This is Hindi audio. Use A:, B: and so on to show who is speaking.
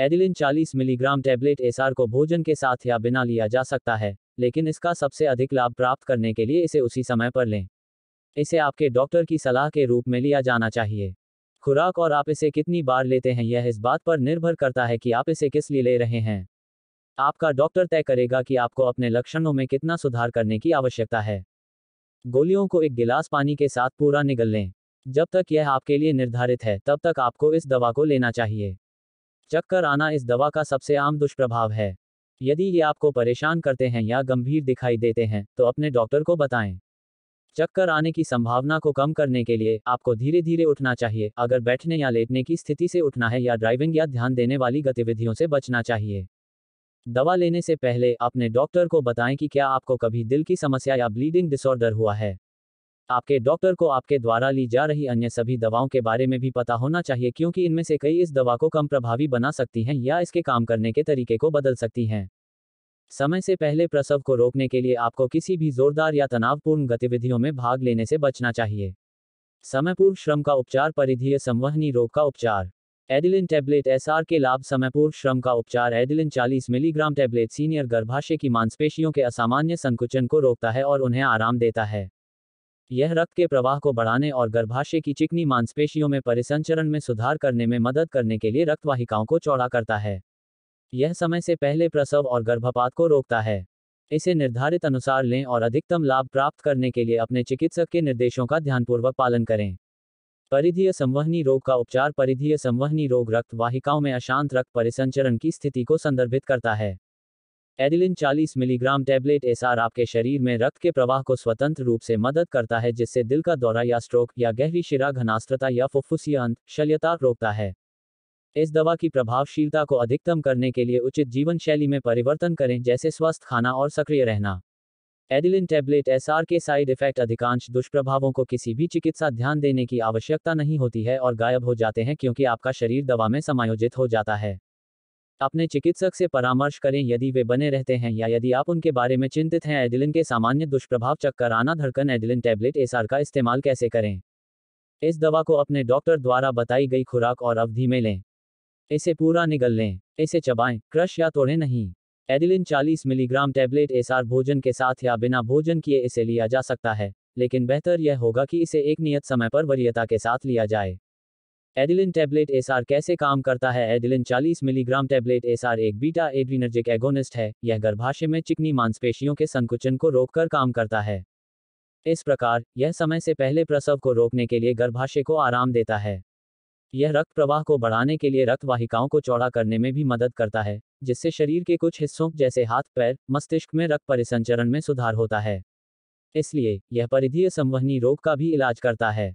A: एडिलिन 40 मिलीग्राम टैबलेट एसआर को भोजन के साथ या बिना लिया जा सकता है लेकिन इसका सबसे अधिक लाभ प्राप्त करने के लिए इसे उसी समय पर लें इसे आपके डॉक्टर की सलाह के रूप में लिया जाना चाहिए खुराक और आप इसे कितनी बार लेते हैं यह इस बात पर निर्भर करता है कि आप इसे किस लिए ले रहे हैं आपका डॉक्टर तय करेगा कि आपको अपने लक्षणों में कितना सुधार करने की आवश्यकता है गोलियों को एक गिलास पानी के साथ पूरा निगल लें जब तक यह आपके लिए निर्धारित है तब तक आपको इस दवा को लेना चाहिए चक्कर आना इस दवा का सबसे आम दुष्प्रभाव है यदि ये आपको परेशान करते हैं या गंभीर दिखाई देते हैं तो अपने डॉक्टर को बताएं चक्कर आने की संभावना को कम करने के लिए आपको धीरे धीरे उठना चाहिए अगर बैठने या लेटने की स्थिति से उठना है या ड्राइविंग या ध्यान देने वाली गतिविधियों से बचना चाहिए दवा लेने से पहले अपने डॉक्टर को बताएं कि क्या आपको कभी दिल की समस्या या ब्लीडिंग डिसऑर्डर हुआ है आपके डॉक्टर को आपके द्वारा ली जा रही अन्य सभी दवाओं के बारे में भी पता होना चाहिए क्योंकि इनमें से कई इस दवा को कम प्रभावी बना सकती हैं या इसके काम करने के तरीके को बदल सकती हैं समय से पहले प्रसव को रोकने के लिए आपको किसी भी जोरदार या तनावपूर्ण गतिविधियों में भाग लेने से बचना चाहिए समयपूर्व श्रम का उपचार परिधीय संवहनी रोग का उपचार एडिलिन टैबलेट एसआर के लाभ समयपूर्व श्रम का उपचार एडिलिन 40 मिलीग्राम टैबलेट सीनियर गर्भाशय की मांसपेशियों के असामान्य संकुचन को रोकता है और उन्हें आराम देता है यह रक्त के प्रवाह को बढ़ाने और गर्भाशय की चिकनी मांसपेशियों में परिसंचरण में सुधार करने में मदद करने के लिए रक्तवाहिकाओं को चौड़ा करता है यह समय से पहले प्रसव और गर्भपात को रोकता है इसे निर्धारित अनुसार लें और अधिकतम लाभ प्राप्त करने के लिए अपने चिकित्सक के निर्देशों का ध्यानपूर्वक पालन करें परिधीय संवहनी रोग का उपचार परिधीय संवहनी रोग रक्त वाहिकाओं में अशांत रक्त परिसंचरण की स्थिति को संदर्भित करता है एडिलिन 40 मिलीग्राम टैबलेट एसआर आपके शरीर में रक्त के प्रवाह को स्वतंत्र रूप से मदद करता है जिससे दिल का दौरा या स्ट्रोक या गहरी शिरा घनास्त्रता या फुफ्फुसीय अंत शल्यता रोकता है इस दवा की प्रभावशीलता को अधिकतम करने के लिए उचित जीवन शैली में परिवर्तन करें जैसे स्वस्थ खाना और सक्रिय रहना एडिलिन टैबलेट एसआर के साइड इफेक्ट अधिकांश दुष्प्रभावों को किसी भी चिकित्सा ध्यान देने की आवश्यकता नहीं होती है और गायब हो जाते हैं क्योंकि आपका शरीर दवा में समायोजित हो जाता है अपने चिकित्सक से परामर्श करें यदि वे बने रहते हैं या यदि आप उनके बारे में चिंतित हैं एडिलिन के सामान्य दुष्प्रभाव चक्कर आना धड़कन एडिलिन टैबलेट एसआर का इस्तेमाल कैसे करें इस दवा को अपने डॉक्टर द्वारा बताई गई खुराक और अवधि में लें इसे पूरा निगल लें इसे चबाएं क्रश या तोड़ें नहीं एडिलिन 40 मिलीग्राम टैबलेट एसआर भोजन के साथ या बिना भोजन किए इसे लिया जा सकता है लेकिन बेहतर यह होगा कि इसे एक नियत समय पर वरीयता के साथ लिया जाए एडिलिन टैबलेट एसआर कैसे काम करता है एडिलिन 40 मिलीग्राम टैबलेट एसआर एक बीटा एड्रीनर्जिक एगोनिस्ट है यह गर्भाशय में चिकनी मांसपेशियों के संकुचन को रोककर काम करता है इस प्रकार यह समय से पहले प्रसव को रोकने के लिए गर्भाशय को आराम देता है यह रक्त प्रवाह को बढ़ाने के लिए रक्त वाहिकाओं को चौड़ा करने में भी मदद करता है जिससे शरीर के कुछ हिस्सों जैसे हाथ पैर मस्तिष्क में रक्त परिसंचरण में सुधार होता है इसलिए यह परिधीय संवहनी रोग का भी इलाज करता है